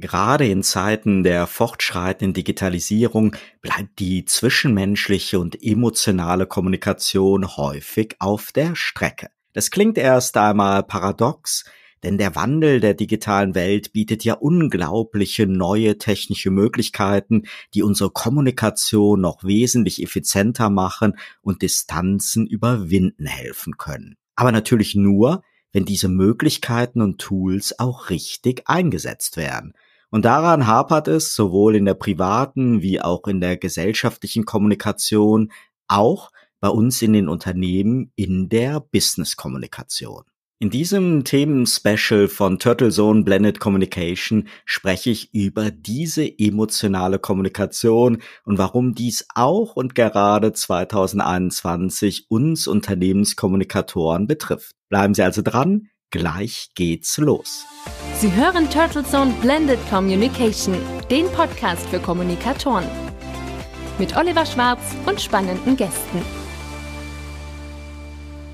Gerade in Zeiten der fortschreitenden Digitalisierung bleibt die zwischenmenschliche und emotionale Kommunikation häufig auf der Strecke. Das klingt erst einmal paradox, denn der Wandel der digitalen Welt bietet ja unglaubliche neue technische Möglichkeiten, die unsere Kommunikation noch wesentlich effizienter machen und Distanzen überwinden helfen können. Aber natürlich nur, wenn diese Möglichkeiten und Tools auch richtig eingesetzt werden. Und daran hapert es sowohl in der privaten wie auch in der gesellschaftlichen Kommunikation, auch bei uns in den Unternehmen in der Business-Kommunikation. In diesem Themen-Special von Turtle Zone Blended Communication spreche ich über diese emotionale Kommunikation und warum dies auch und gerade 2021 uns Unternehmenskommunikatoren betrifft. Bleiben Sie also dran, Gleich geht's los. Sie hören Turtle Zone Blended Communication, den Podcast für Kommunikatoren. Mit Oliver Schwarz und spannenden Gästen.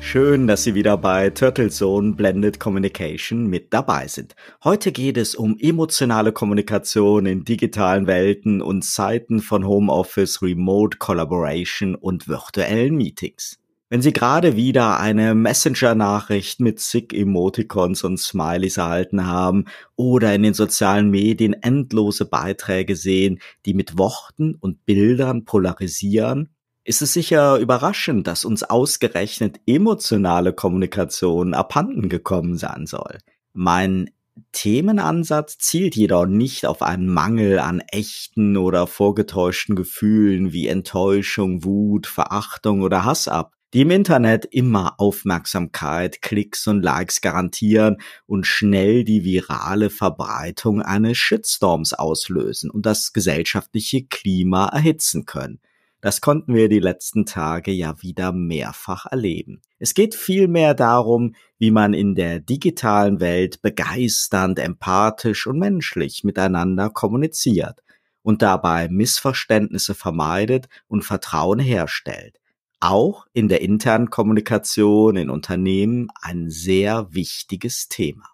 Schön, dass Sie wieder bei Turtle Zone Blended Communication mit dabei sind. Heute geht es um emotionale Kommunikation in digitalen Welten und Zeiten von Homeoffice, Remote Collaboration und virtuellen Meetings. Wenn Sie gerade wieder eine Messenger-Nachricht mit zig Emoticons und Smileys erhalten haben oder in den sozialen Medien endlose Beiträge sehen, die mit Worten und Bildern polarisieren, ist es sicher überraschend, dass uns ausgerechnet emotionale Kommunikation abhanden gekommen sein soll. Mein Themenansatz zielt jedoch nicht auf einen Mangel an echten oder vorgetäuschten Gefühlen wie Enttäuschung, Wut, Verachtung oder Hass ab, die im Internet immer Aufmerksamkeit, Klicks und Likes garantieren und schnell die virale Verbreitung eines Shitstorms auslösen und das gesellschaftliche Klima erhitzen können. Das konnten wir die letzten Tage ja wieder mehrfach erleben. Es geht vielmehr darum, wie man in der digitalen Welt begeisternd, empathisch und menschlich miteinander kommuniziert und dabei Missverständnisse vermeidet und Vertrauen herstellt auch in der internen Kommunikation in Unternehmen ein sehr wichtiges Thema.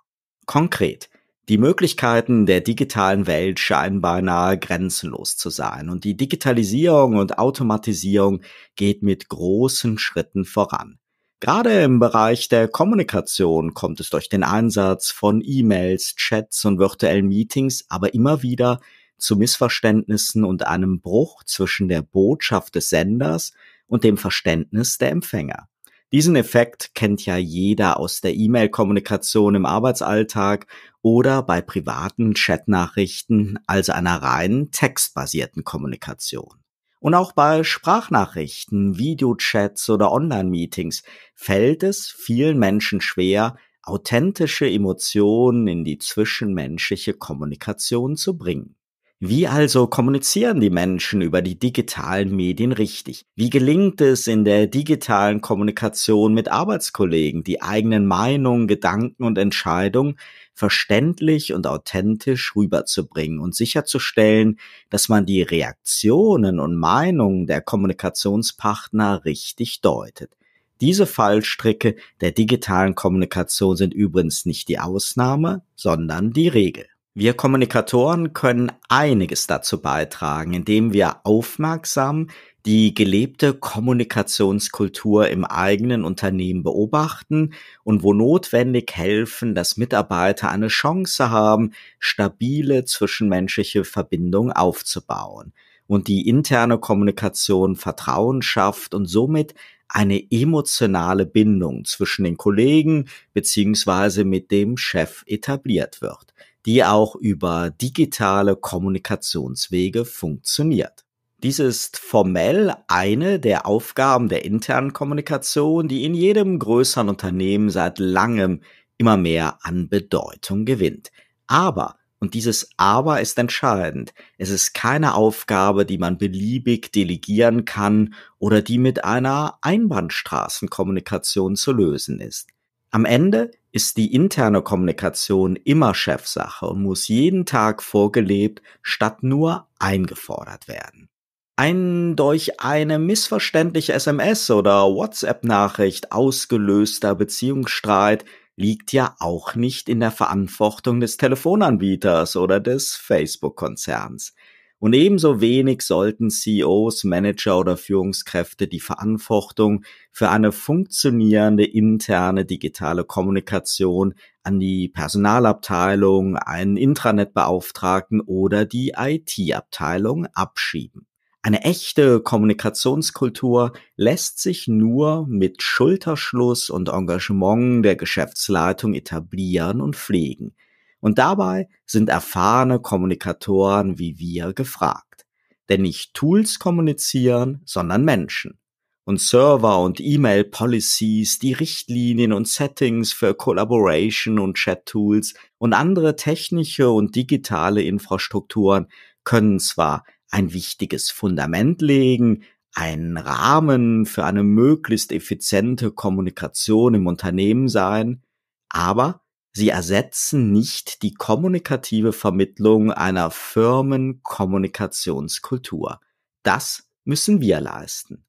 Konkret, die Möglichkeiten der digitalen Welt scheinen beinahe grenzenlos zu sein und die Digitalisierung und Automatisierung geht mit großen Schritten voran. Gerade im Bereich der Kommunikation kommt es durch den Einsatz von E-Mails, Chats und virtuellen Meetings aber immer wieder zu Missverständnissen und einem Bruch zwischen der Botschaft des Senders und dem Verständnis der Empfänger. Diesen Effekt kennt ja jeder aus der E-Mail-Kommunikation im Arbeitsalltag oder bei privaten Chatnachrichten, also einer reinen textbasierten Kommunikation. Und auch bei Sprachnachrichten, Videochats oder Online-Meetings fällt es vielen Menschen schwer, authentische Emotionen in die zwischenmenschliche Kommunikation zu bringen. Wie also kommunizieren die Menschen über die digitalen Medien richtig? Wie gelingt es in der digitalen Kommunikation mit Arbeitskollegen, die eigenen Meinungen, Gedanken und Entscheidungen verständlich und authentisch rüberzubringen und sicherzustellen, dass man die Reaktionen und Meinungen der Kommunikationspartner richtig deutet? Diese Fallstricke der digitalen Kommunikation sind übrigens nicht die Ausnahme, sondern die Regel. Wir Kommunikatoren können einiges dazu beitragen, indem wir aufmerksam die gelebte Kommunikationskultur im eigenen Unternehmen beobachten und wo notwendig helfen, dass Mitarbeiter eine Chance haben, stabile zwischenmenschliche Verbindungen aufzubauen und die interne Kommunikation Vertrauen schafft und somit eine emotionale Bindung zwischen den Kollegen bzw. mit dem Chef etabliert wird die auch über digitale Kommunikationswege funktioniert. Dies ist formell eine der Aufgaben der internen Kommunikation, die in jedem größeren Unternehmen seit langem immer mehr an Bedeutung gewinnt. Aber, und dieses Aber ist entscheidend, es ist keine Aufgabe, die man beliebig delegieren kann oder die mit einer Einbahnstraßenkommunikation zu lösen ist. Am Ende ist die interne Kommunikation immer Chefsache und muss jeden Tag vorgelebt statt nur eingefordert werden. Ein durch eine missverständliche SMS oder WhatsApp-Nachricht ausgelöster Beziehungsstreit liegt ja auch nicht in der Verantwortung des Telefonanbieters oder des Facebook-Konzerns. Und ebenso wenig sollten CEOs, Manager oder Führungskräfte die Verantwortung für eine funktionierende interne digitale Kommunikation an die Personalabteilung, einen Intranetbeauftragten oder die IT-Abteilung abschieben. Eine echte Kommunikationskultur lässt sich nur mit Schulterschluss und Engagement der Geschäftsleitung etablieren und pflegen. Und dabei sind erfahrene Kommunikatoren wie wir gefragt. Denn nicht Tools kommunizieren, sondern Menschen. Und Server und E-Mail-Policies, die Richtlinien und Settings für Collaboration und Chat-Tools und andere technische und digitale Infrastrukturen können zwar ein wichtiges Fundament legen, einen Rahmen für eine möglichst effiziente Kommunikation im Unternehmen sein, aber sie ersetzen nicht die kommunikative Vermittlung einer Firmenkommunikationskultur. Das müssen wir leisten.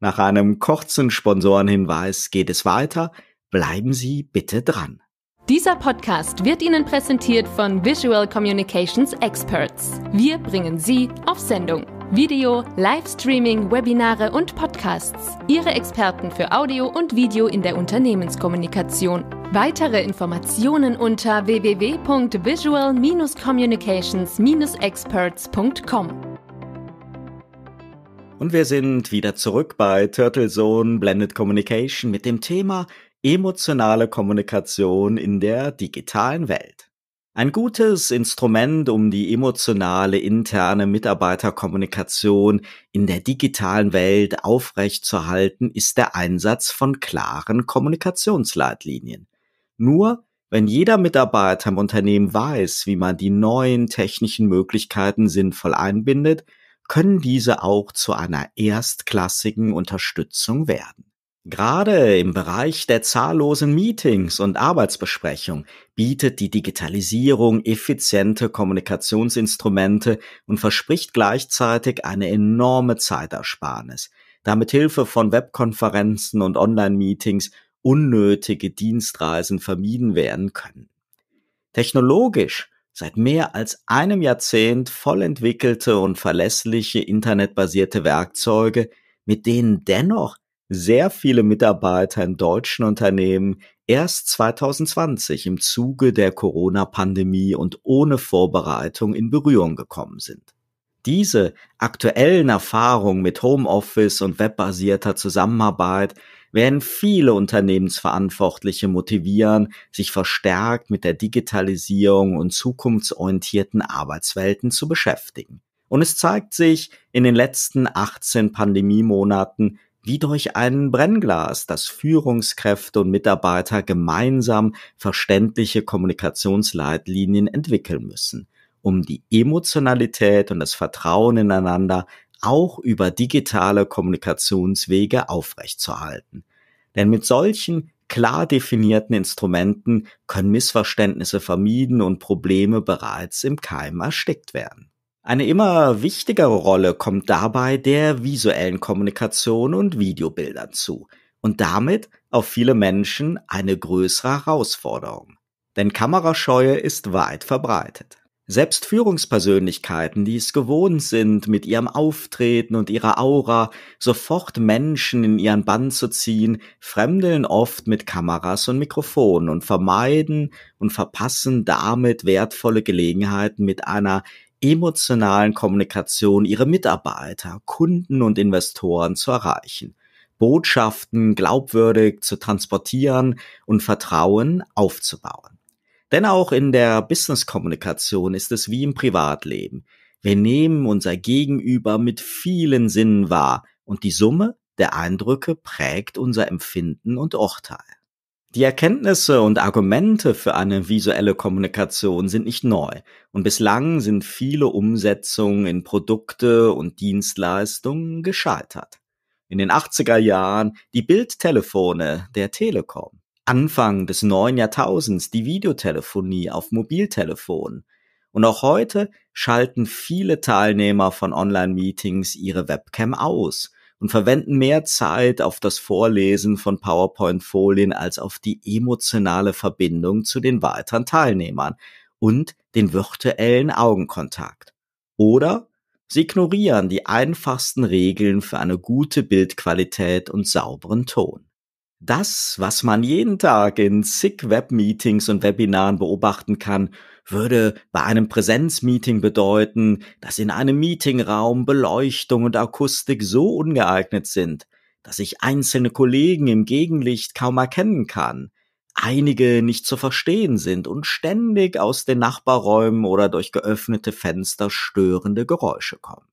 Nach einem kurzen Sponsorenhinweis geht es weiter. Bleiben Sie bitte dran. Dieser Podcast wird Ihnen präsentiert von Visual Communications Experts. Wir bringen Sie auf Sendung. Video, Livestreaming, Webinare und Podcasts. Ihre Experten für Audio und Video in der Unternehmenskommunikation. Weitere Informationen unter www.visual-communications-experts.com. Und wir sind wieder zurück bei Turtle Zone Blended Communication mit dem Thema emotionale Kommunikation in der digitalen Welt. Ein gutes Instrument, um die emotionale interne Mitarbeiterkommunikation in der digitalen Welt aufrechtzuerhalten, ist der Einsatz von klaren Kommunikationsleitlinien. Nur wenn jeder Mitarbeiter im Unternehmen weiß, wie man die neuen technischen Möglichkeiten sinnvoll einbindet, können diese auch zu einer erstklassigen Unterstützung werden. Gerade im Bereich der zahllosen Meetings und Arbeitsbesprechung bietet die Digitalisierung effiziente Kommunikationsinstrumente und verspricht gleichzeitig eine enorme Zeitersparnis, da mit Hilfe von Webkonferenzen und Online-Meetings unnötige Dienstreisen vermieden werden können. Technologisch seit mehr als einem Jahrzehnt voll entwickelte und verlässliche internetbasierte Werkzeuge, mit denen dennoch sehr viele Mitarbeiter in deutschen Unternehmen erst 2020 im Zuge der Corona-Pandemie und ohne Vorbereitung in Berührung gekommen sind diese aktuellen Erfahrungen mit Homeoffice und webbasierter Zusammenarbeit werden viele Unternehmensverantwortliche motivieren, sich verstärkt mit der Digitalisierung und zukunftsorientierten Arbeitswelten zu beschäftigen. Und es zeigt sich in den letzten 18 Pandemiemonaten wie durch einen Brennglas, dass Führungskräfte und Mitarbeiter gemeinsam verständliche Kommunikationsleitlinien entwickeln müssen um die Emotionalität und das Vertrauen ineinander auch über digitale Kommunikationswege aufrechtzuerhalten. Denn mit solchen klar definierten Instrumenten können Missverständnisse vermieden und Probleme bereits im Keim erstickt werden. Eine immer wichtigere Rolle kommt dabei der visuellen Kommunikation und Videobildern zu und damit auf viele Menschen eine größere Herausforderung. Denn Kamerascheue ist weit verbreitet. Selbst Führungspersönlichkeiten, die es gewohnt sind, mit ihrem Auftreten und ihrer Aura sofort Menschen in ihren Bann zu ziehen, fremdeln oft mit Kameras und Mikrofonen und vermeiden und verpassen damit wertvolle Gelegenheiten mit einer emotionalen Kommunikation ihre Mitarbeiter, Kunden und Investoren zu erreichen. Botschaften glaubwürdig zu transportieren und Vertrauen aufzubauen. Denn auch in der Business-Kommunikation ist es wie im Privatleben. Wir nehmen unser Gegenüber mit vielen Sinnen wahr und die Summe der Eindrücke prägt unser Empfinden und Urteil. Die Erkenntnisse und Argumente für eine visuelle Kommunikation sind nicht neu und bislang sind viele Umsetzungen in Produkte und Dienstleistungen gescheitert. In den 80er Jahren die Bildtelefone der Telekom, Anfang des neuen Jahrtausends die Videotelefonie auf Mobiltelefon. Und auch heute schalten viele Teilnehmer von Online-Meetings ihre Webcam aus und verwenden mehr Zeit auf das Vorlesen von PowerPoint-Folien als auf die emotionale Verbindung zu den weiteren Teilnehmern und den virtuellen Augenkontakt. Oder sie ignorieren die einfachsten Regeln für eine gute Bildqualität und sauberen Ton. Das, was man jeden Tag in zig Webmeetings und Webinaren beobachten kann, würde bei einem Präsenzmeeting bedeuten, dass in einem Meetingraum Beleuchtung und Akustik so ungeeignet sind, dass ich einzelne Kollegen im Gegenlicht kaum erkennen kann, einige nicht zu verstehen sind und ständig aus den Nachbarräumen oder durch geöffnete Fenster störende Geräusche kommen.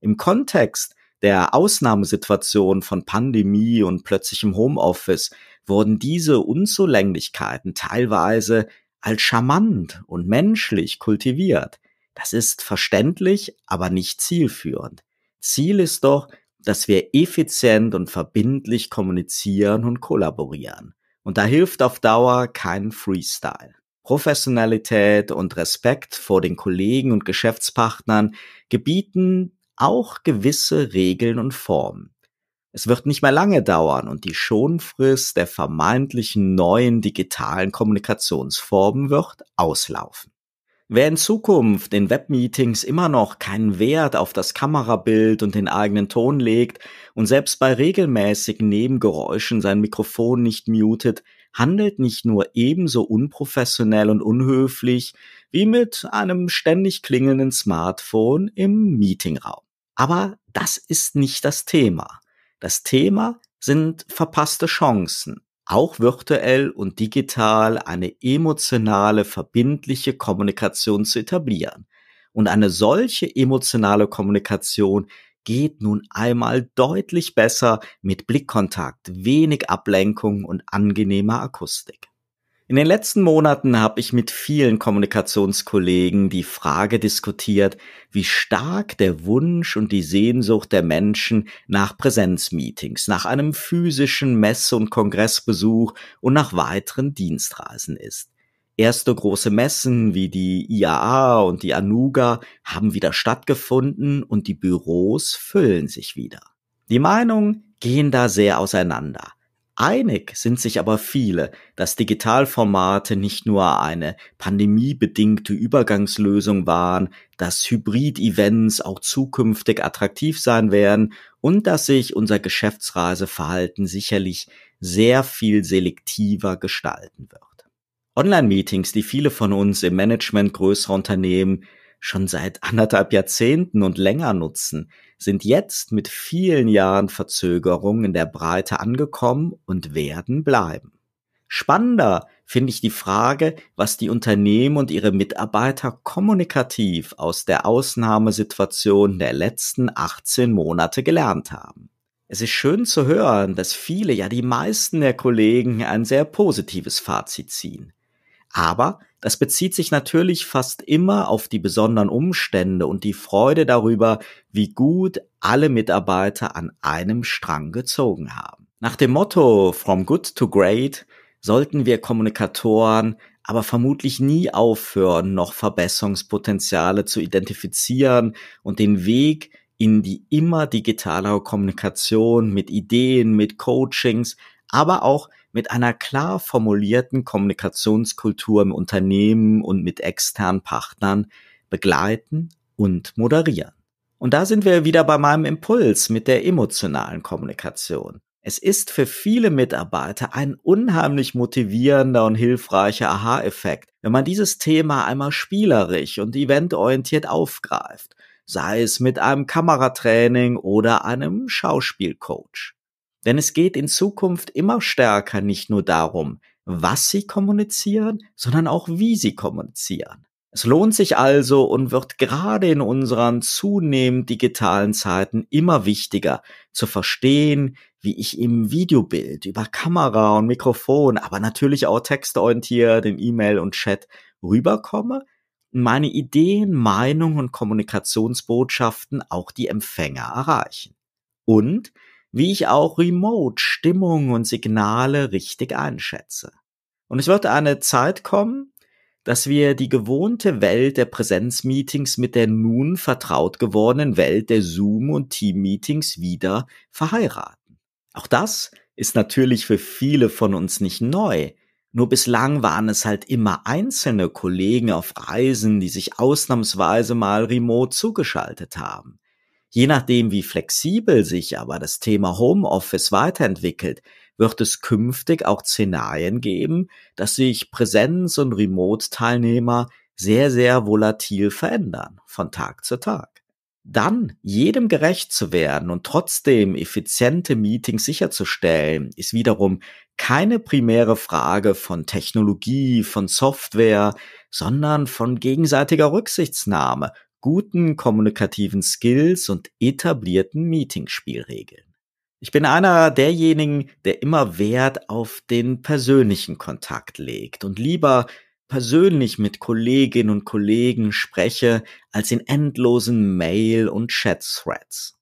Im Kontext der Ausnahmesituation von Pandemie und plötzlichem Homeoffice wurden diese Unzulänglichkeiten teilweise als charmant und menschlich kultiviert. Das ist verständlich, aber nicht zielführend. Ziel ist doch, dass wir effizient und verbindlich kommunizieren und kollaborieren. Und da hilft auf Dauer kein Freestyle. Professionalität und Respekt vor den Kollegen und Geschäftspartnern gebieten auch gewisse Regeln und Formen. Es wird nicht mehr lange dauern und die Schonfrist der vermeintlichen neuen digitalen Kommunikationsformen wird auslaufen. Wer in Zukunft in Webmeetings immer noch keinen Wert auf das Kamerabild und den eigenen Ton legt und selbst bei regelmäßigen Nebengeräuschen sein Mikrofon nicht mutet, handelt nicht nur ebenso unprofessionell und unhöflich wie mit einem ständig klingelnden Smartphone im Meetingraum. Aber das ist nicht das Thema. Das Thema sind verpasste Chancen, auch virtuell und digital eine emotionale, verbindliche Kommunikation zu etablieren. Und eine solche emotionale Kommunikation geht nun einmal deutlich besser mit Blickkontakt, wenig Ablenkung und angenehmer Akustik. In den letzten Monaten habe ich mit vielen Kommunikationskollegen die Frage diskutiert, wie stark der Wunsch und die Sehnsucht der Menschen nach Präsenzmeetings, nach einem physischen Messe- und Kongressbesuch und nach weiteren Dienstreisen ist. Erste große Messen wie die IAA und die Anuga haben wieder stattgefunden und die Büros füllen sich wieder. Die Meinungen gehen da sehr auseinander. Einig sind sich aber viele, dass Digitalformate nicht nur eine pandemiebedingte Übergangslösung waren, dass Hybrid-Events auch zukünftig attraktiv sein werden und dass sich unser Geschäftsreiseverhalten sicherlich sehr viel selektiver gestalten wird. Online-Meetings, die viele von uns im Management größerer Unternehmen schon seit anderthalb Jahrzehnten und länger nutzen, sind jetzt mit vielen Jahren Verzögerung in der Breite angekommen und werden bleiben. Spannender finde ich die Frage, was die Unternehmen und ihre Mitarbeiter kommunikativ aus der Ausnahmesituation der letzten 18 Monate gelernt haben. Es ist schön zu hören, dass viele, ja die meisten der Kollegen ein sehr positives Fazit ziehen. Aber das bezieht sich natürlich fast immer auf die besonderen Umstände und die Freude darüber, wie gut alle Mitarbeiter an einem Strang gezogen haben. Nach dem Motto From Good to Great sollten wir Kommunikatoren aber vermutlich nie aufhören, noch Verbesserungspotenziale zu identifizieren und den Weg in die immer digitalere Kommunikation mit Ideen, mit Coachings, aber auch mit einer klar formulierten Kommunikationskultur im Unternehmen und mit externen Partnern begleiten und moderieren. Und da sind wir wieder bei meinem Impuls mit der emotionalen Kommunikation. Es ist für viele Mitarbeiter ein unheimlich motivierender und hilfreicher Aha-Effekt, wenn man dieses Thema einmal spielerisch und eventorientiert aufgreift, sei es mit einem Kameratraining oder einem Schauspielcoach. Denn es geht in Zukunft immer stärker nicht nur darum, was sie kommunizieren, sondern auch wie sie kommunizieren. Es lohnt sich also und wird gerade in unseren zunehmend digitalen Zeiten immer wichtiger zu verstehen, wie ich im Videobild über Kamera und Mikrofon, aber natürlich auch textorientiert in E-Mail und Chat rüberkomme, meine Ideen, Meinungen und Kommunikationsbotschaften auch die Empfänger erreichen. Und wie ich auch remote Stimmung und Signale richtig einschätze. Und es wird eine Zeit kommen, dass wir die gewohnte Welt der Präsenzmeetings mit der nun vertraut gewordenen Welt der Zoom- und Teammeetings wieder verheiraten. Auch das ist natürlich für viele von uns nicht neu. Nur bislang waren es halt immer einzelne Kollegen auf Reisen, die sich ausnahmsweise mal remote zugeschaltet haben. Je nachdem, wie flexibel sich aber das Thema Homeoffice weiterentwickelt, wird es künftig auch Szenarien geben, dass sich Präsenz- und Remote-Teilnehmer sehr, sehr volatil verändern von Tag zu Tag. Dann jedem gerecht zu werden und trotzdem effiziente Meetings sicherzustellen, ist wiederum keine primäre Frage von Technologie, von Software, sondern von gegenseitiger Rücksichtsnahme guten kommunikativen Skills und etablierten Meetingspielregeln. Ich bin einer derjenigen, der immer Wert auf den persönlichen Kontakt legt und lieber persönlich mit Kolleginnen und Kollegen spreche, als in endlosen Mail- und Chat-Threads.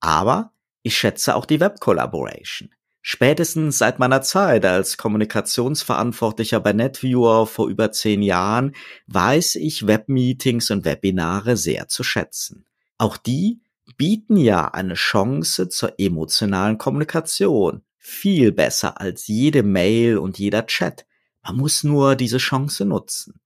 Aber ich schätze auch die Web-Collaboration. Spätestens seit meiner Zeit als Kommunikationsverantwortlicher bei NetViewer vor über zehn Jahren weiß ich Webmeetings und Webinare sehr zu schätzen. Auch die bieten ja eine Chance zur emotionalen Kommunikation. Viel besser als jede Mail und jeder Chat. Man muss nur diese Chance nutzen.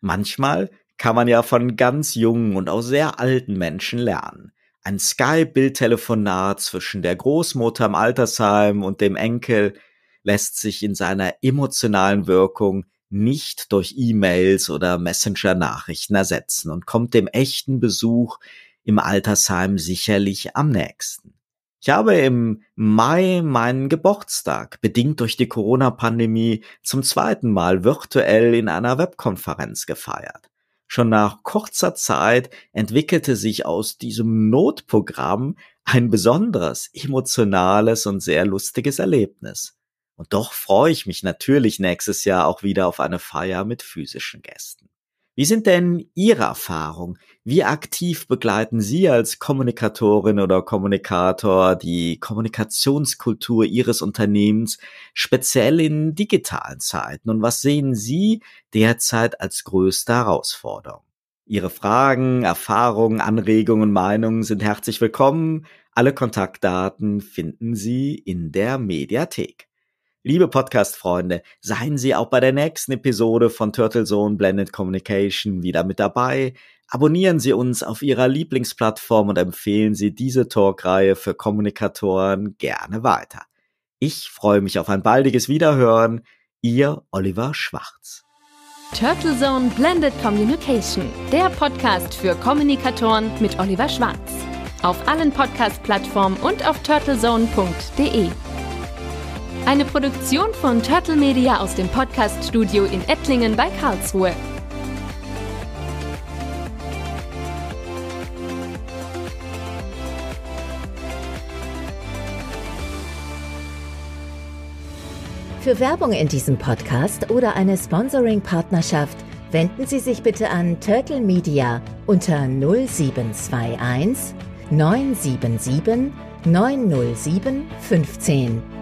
Manchmal kann man ja von ganz jungen und auch sehr alten Menschen lernen ein skype bildtelefonat zwischen der Großmutter im Altersheim und dem Enkel lässt sich in seiner emotionalen Wirkung nicht durch E-Mails oder Messenger-Nachrichten ersetzen und kommt dem echten Besuch im Altersheim sicherlich am nächsten. Ich habe im Mai meinen Geburtstag, bedingt durch die Corona-Pandemie, zum zweiten Mal virtuell in einer Webkonferenz gefeiert. Schon nach kurzer Zeit entwickelte sich aus diesem Notprogramm ein besonderes, emotionales und sehr lustiges Erlebnis. Und doch freue ich mich natürlich nächstes Jahr auch wieder auf eine Feier mit physischen Gästen. Wie sind denn Ihre Erfahrungen? Wie aktiv begleiten Sie als Kommunikatorin oder Kommunikator die Kommunikationskultur Ihres Unternehmens speziell in digitalen Zeiten? Und was sehen Sie derzeit als größte Herausforderung? Ihre Fragen, Erfahrungen, Anregungen, Meinungen sind herzlich willkommen. Alle Kontaktdaten finden Sie in der Mediathek. Liebe Podcast-Freunde, seien Sie auch bei der nächsten Episode von Turtle Zone Blended Communication wieder mit dabei. Abonnieren Sie uns auf Ihrer Lieblingsplattform und empfehlen Sie diese Talkreihe für Kommunikatoren gerne weiter. Ich freue mich auf ein baldiges Wiederhören. Ihr Oliver Schwarz. Turtle Zone Blended Communication, der Podcast für Kommunikatoren mit Oliver Schwarz. Auf allen Podcast-Plattformen und auf turtlezone.de. Eine Produktion von Turtle Media aus dem Podcaststudio in Ettlingen bei Karlsruhe. Für Werbung in diesem Podcast oder eine Sponsoring-Partnerschaft wenden Sie sich bitte an Turtle Media unter 0721 977 907 15.